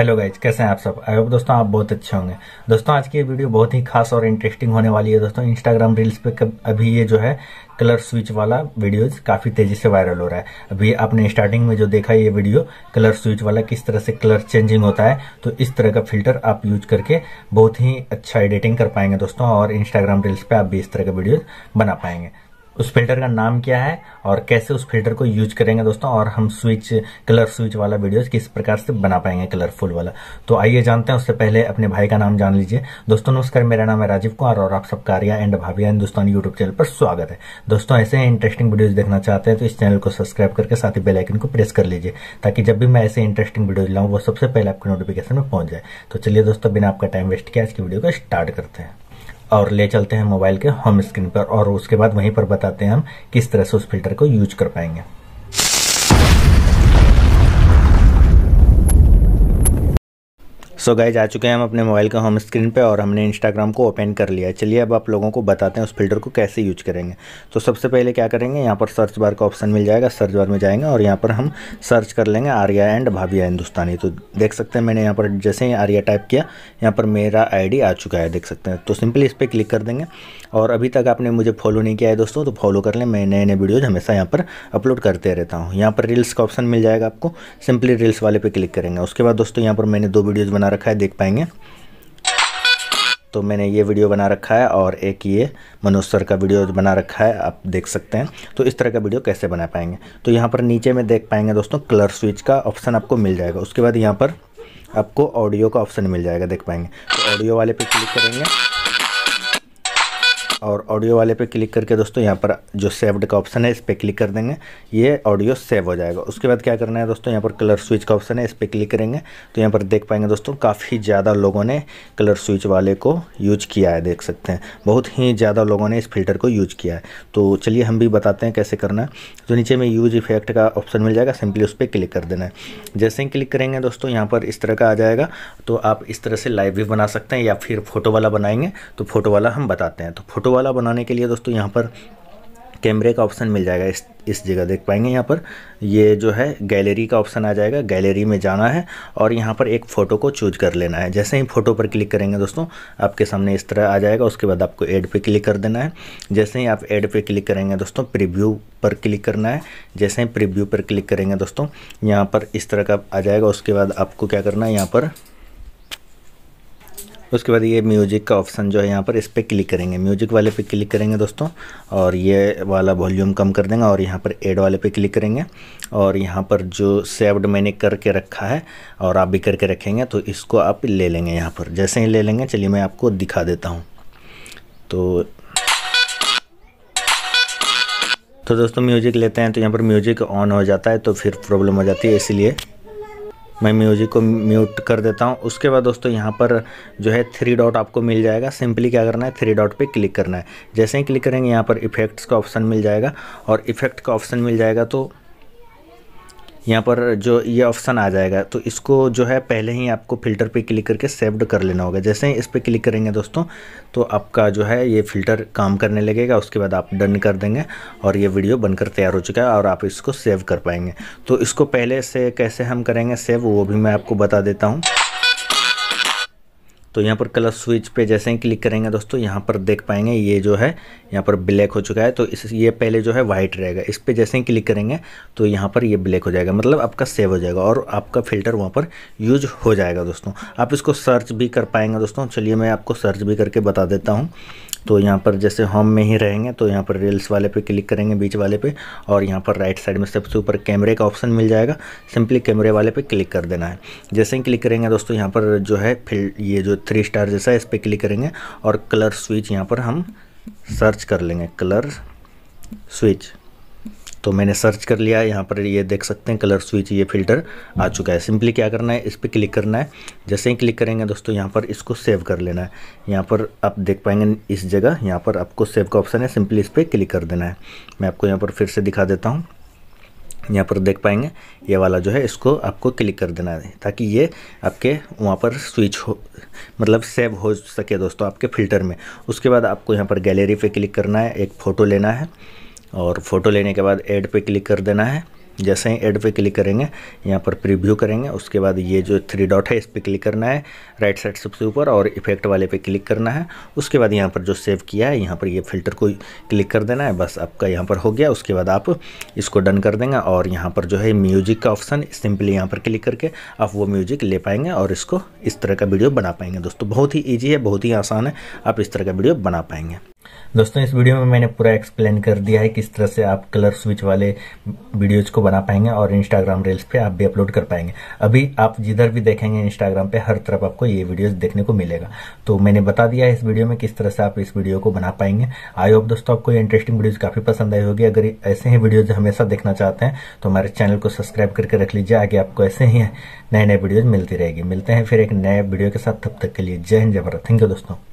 hello guys कैसे हैं आप सब आई होप दोस्तों आप बहुत अच्छे होंगे दोस्तों आज की वीडियो बहुत ही खास और इंटरेस्टिंग होने वाली है दोस्तों इंस्टाग्राम रील्स पे अभी ये जो है कलर स्विच वाला वीडियोस काफ़ी तेज़ी से वायरल हो रहा है अभी आपने स्टार्टिंग में जो देखा ये वीडियो कलर स्विच वाला किस तरह से कलर चेंजिंग होता है तो इस तरह का फिल्टर आप यूज करके बहुत ही अच्छा एडिटिंग कर पाएंगे दोस्तों और इंस्टाग्राम रील्स पे आप भी इस तरह का वीडियो बना पाएंगे उस फिल्टर का नाम क्या है और कैसे उस फिल्टर को यूज करेंगे दोस्तों और हम स्विच कलर स्विच वाला वीडियो किस प्रकार से बना पाएंगे कलरफुल वाला तो आइए जानते हैं उससे पहले अपने भाई का नाम जान लीजिए दोस्तों नमस्कार मेरा नाम है राजीव कुमार और आप सबका Arya and Bhavya Hindustan YouTube channel पर स्वागत है दोस्तों ऐसे इंटरेस्टिंग वीडियोज देखना चाहते हैं तो इस चैनल को सब्सक्राइब करके साथ ही बेलाइकन को प्रेस कर लीजिए ताकि जब भी मैं ऐसे इंटरेस्टिंग वीडियोज लाऊँ वो सबसे पहले आपके नोटिफिकेशन में पहुंच जाए तो चलिए दोस्तों बिना आपका टाइम वेस्ट किया आज की वीडियो को स्टार्ट करते हैं और ले चलते हैं मोबाइल के होम स्क्रीन पर और उसके बाद वहीं पर बताते हैं हम किस तरह से उस फिल्टर को यूज कर पाएंगे सो गए जा चुके हैं हम अपने मोबाइल के होम स्क्रीन पे और हमने इंस्टाग्राम को ओपन कर लिया है चलिए अब आप लोगों को बताते हैं उस फिल्टर को कैसे यूज करेंगे तो सबसे पहले क्या करेंगे यहाँ पर सर्च बार का ऑप्शन मिल जाएगा सर्च बार में जाएंगे और यहाँ पर हम सर्च कर लेंगे आर्या एंड भाभिया हिंदुस्तानी तो देख सकते हैं मैंने यहाँ पर जैसे ही आर्या टाइप किया यहाँ पर मेरा आई आ चुका है देख सकते हैं तो सिंपली इस पर क्लिक कर देंगे और अभी तक आपने मुझे फॉलो नहीं किया है दोस्तों तो फॉलो कर लें मैं नए नए वीडियोज़ हमेशा यहाँ पर अपलोड करते रहता हूँ यहाँ पर रील्स का ऑप्शन मिल जाएगा आपको सिंपली रील्स वाले पर क्लिक करेंगे उसके बाद दोस्तों यहाँ पर मैंने दो वीडियोज़ बना रखा है देख पाएंगे तो मैंने ये वीडियो बना रखा है और एक ये मनोज सर का वीडियो बना रखा है आप देख सकते हैं तो इस तरह का वीडियो कैसे बना पाएंगे तो यहाँ पर नीचे में देख पाएंगे दोस्तों कलर स्विच का ऑप्शन आपको मिल जाएगा उसके बाद यहाँ पर आपको ऑडियो का ऑप्शन मिल जाएगा देख पाएंगे तो ऑडियो वाले पे क्लिक करेंगे और ऑडियो वाले पे क्लिक करके दोस्तों यहाँ पर जो सेव्ड का ऑप्शन है इस पर क्लिक कर देंगे ये ऑडियो सेव हो जाएगा उसके बाद क्या करना है दोस्तों यहाँ पर कलर स्विच का ऑप्शन है इस पर क्लिक करेंगे तो यहाँ पर देख पाएंगे दोस्तों काफ़ी ज़्यादा लोगों ने कलर स्विच वाले को यूज किया है देख सकते हैं बहुत ही ज़्यादा लोगों ने इस फिल्टर को यूज किया है तो चलिए हम भी बताते हैं कैसे करना है तो नीचे में यूज इफेक्ट का ऑप्शन मिल जाएगा सिंपली उस पर क्लिक कर देना है जैसे ही क्लिक करेंगे दोस्तों यहाँ पर इस तरह का आ जाएगा तो आप इस तरह से लाइव भी बना सकते हैं या फिर फोटो वाला बनाएंगे तो फोटो वाला हम बताते हैं तो फोटो फ़ोटो वाला बनाने के लिए दोस्तों यहाँ पर कैमरे का ऑप्शन मिल जाएगा इस इस जगह देख पाएंगे यहाँ पर ये जो है गैलरी का ऑप्शन आ जाएगा गैलरी में जाना है और यहाँ पर एक फ़ोटो को चूज कर लेना है जैसे ही फ़ोटो पर क्लिक करेंगे दोस्तों आपके सामने इस तरह आ जाएगा उसके बाद आपको ऐड पे क्लिक कर देना है जैसे ही आप ऐड पे क्लिक करेंगे दोस्तों प्रिव्यू पर क्लिक करना है जैसे ही प्रिव्यू पर क्लिक करेंगे दोस्तों यहाँ पर इस तरह का आ जाएगा उसके बाद आपको क्या करना है यहाँ पर उसके बाद ये म्यूज़िक का ऑप्शन जो है यहाँ पर इस पर क्लिक करेंगे म्यूज़िक वाले पे क्लिक करेंगे दोस्तों और ये वाला वॉल्यूम कम कर देंगे और यहाँ पर एड वाले पे क्लिक करेंगे और यहाँ पर जो सेव्ड मैंने करके रखा है और आप भी करके रखेंगे तो इसको आप ले लेंगे यहाँ पर जैसे ही ले लेंगे चलिए मैं आपको दिखा देता हूँ तो तो दोस्तों म्यूज़िक लेते हैं तो यहाँ पर म्यूज़िक ऑन हो जाता है तो फिर प्रॉब्लम हो जाती है इसीलिए मैं म्यूजिक को म्यूट कर देता हूँ उसके बाद दोस्तों यहाँ पर जो है थ्री डॉट आपको मिल जाएगा सिंपली क्या करना है थ्री डॉट पे क्लिक करना है जैसे ही क्लिक करेंगे यहाँ पर इफेक्ट्स का ऑप्शन मिल जाएगा और इफेक्ट का ऑप्शन मिल जाएगा तो यहाँ पर जो ये ऑप्शन आ जाएगा तो इसको जो है पहले ही आपको फ़िल्टर पे क्लिक करके सेव्ड कर लेना होगा जैसे ही इस पर क्लिक करेंगे दोस्तों तो आपका जो है ये फ़िल्टर काम करने लगेगा उसके बाद आप डन कर देंगे और ये वीडियो बनकर तैयार हो चुका है और आप इसको सेव कर पाएंगे तो इसको पहले से कैसे हम करेंगे सेव वो भी मैं आपको बता देता हूँ तो यहाँ पर कलर स्विच पे जैसे ही क्लिक करेंगे दोस्तों यहाँ पर देख पाएंगे ये जो है यहाँ पर ब्लैक हो चुका है तो इस ये पहले जो है वाइट रहेगा इस पर जैसे ही क्लिक करेंगे तो यहाँ पर ये ब्लैक हो जाएगा मतलब आपका सेव हो जाएगा और आपका फ़िल्टर वहाँ पर यूज हो जाएगा दोस्तों आप इसको सर्च भी कर पाएंगे दोस्तों चलिए मैं आपको सर्च भी करके बता देता हूँ तो यहाँ पर जैसे होम में ही रहेंगे तो यहाँ पर रील्स वाले पे क्लिक करेंगे बीच वाले पे और यहाँ पर राइट साइड में सबसे ऊपर कैमरे का ऑप्शन मिल जाएगा सिंपली कैमरे वाले पे क्लिक कर देना है जैसे ही क्लिक करेंगे दोस्तों यहाँ पर जो है फिल ये जो थ्री स्टार जैसा है इस पर क्लिक करेंगे और कलर स्विच यहाँ पर हम सर्च कर लेंगे कलर स्विच तो मैंने सर्च कर लिया यहाँ पर ये देख सकते हैं कलर स्विच ये फिल्टर आ चुका है सिंपली क्या करना है इस पर क्लिक करना है जैसे ही क्लिक करेंगे दोस्तों यहाँ पर इसको सेव कर लेना है यहाँ पर आप देख पाएंगे इस जगह यहाँ पर आपको सेव का ऑप्शन है सिंपली इस पर क्लिक कर देना है मैं आपको यहाँ पर फिर से दिखा देता हूँ यहाँ पर देख पाएंगे ये वाला जो है इसको आपको क्लिक कर देना है ताकि ये आपके वहाँ पर स्विच हो मतलब सेव हो सके दोस्तों आपके फ़िल्टर में उसके बाद आपको यहाँ पर गैलरी पे क्लिक करना है एक फ़ोटो लेना है और फ़ोटो लेने के बाद एड पे क्लिक कर देना है जैसे ही एड पे क्लिक करेंगे यहाँ पर प्रीव्यू करेंगे उसके बाद ये जो थ्री डॉट है इस पर क्लिक करना है राइट साइड सबसे ऊपर और इफेक्ट वाले पे क्लिक करना है उसके बाद यहाँ पर जो सेव किया है यहाँ पर ये फिल्टर को क्लिक कर देना है बस आपका यहाँ पर हो गया उसके बाद आप इसको डन कर देंगे और यहाँ पर जो है म्यूजिक का ऑप्शन सिंपली यहाँ पर क्लिक करके आप वो म्यूजिक ले पाएंगे और इसको इस तरह का वीडियो बना पाएंगे दोस्तों बहुत ही ईजी है बहुत ही आसान है आप इस तरह का वीडियो बना पाएंगे दोस्तों इस वीडियो में मैंने पूरा एक्सप्लेन कर दिया है किस तरह से आप कलर स्विच वाले वीडियोज को बना पाएंगे और इंस्टाग्राम रील्स पे आप भी अपलोड कर पाएंगे अभी आप जिधर भी देखेंगे इंस्टाग्राम पे हर तरफ आपको ये वीडियोस देखने को मिलेगा तो मैंने बता दिया है इस वीडियो में किस तरह से आप इस वीडियो को बना पाएंगे आई होप दोस्तों आपको इंटरेस्टिंग वीडियोज काफी पसंद आई होगी अगर ऐसे ही वीडियोज हमेशा देखना चाहते हैं तो हमारे चैनल को सब्सक्राइब करके रख लीजिए आगे आपको ऐसे ही नए नए वीडियोज मिलती रहेगी मिलते हैं फिर एक नए वीडियो के साथ तब तक के लिए जय हिंद जय भारत थैंक यू दोस्तों